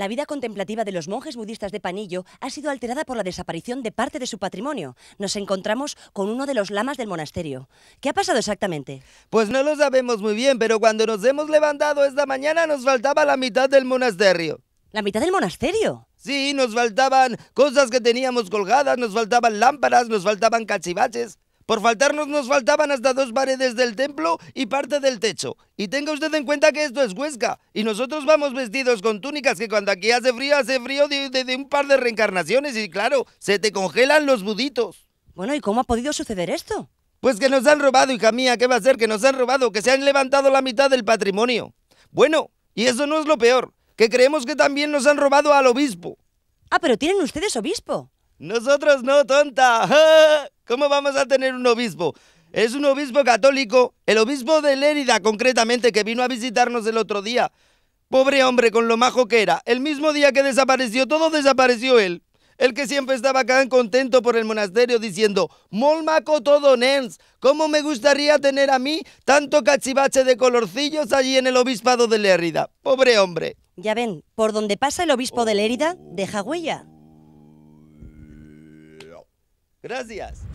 La vida contemplativa de los monjes budistas de Panillo ha sido alterada por la desaparición de parte de su patrimonio. Nos encontramos con uno de los lamas del monasterio. ¿Qué ha pasado exactamente? Pues no lo sabemos muy bien, pero cuando nos hemos levantado esta mañana nos faltaba la mitad del monasterio. ¿La mitad del monasterio? Sí, nos faltaban cosas que teníamos colgadas, nos faltaban lámparas, nos faltaban cachivaches. Por faltarnos nos faltaban hasta dos paredes del templo y parte del techo. Y tenga usted en cuenta que esto es Huesca. Y nosotros vamos vestidos con túnicas que cuando aquí hace frío, hace frío de, un par de reencarnaciones y claro, se te congelan los buditos. Bueno, ¿y cómo ha podido suceder esto? Pues que nos han robado, hija mía, ¿qué va a ser? Que nos han robado, que se han levantado la mitad del patrimonio. Bueno, y eso no es lo peor, que creemos que también nos han robado al obispo. Ah, pero tienen ustedes obispo. Nosotros no, tonta. ¿Cómo vamos a tener un obispo? Es un obispo católico, el obispo de Lérida concretamente, que vino a visitarnos el otro día. Pobre hombre, con lo majo que era. El mismo día que desapareció, todo desapareció él. El que siempre estaba acá contento por el monasterio diciendo, Molmaco todo nens, ¿cómo me gustaría tener a mí tanto cachivache de colorcillos allí en el obispado de Lérida? Pobre hombre. Ya ven, por donde pasa el obispo de Lérida, deja huella. Gracias.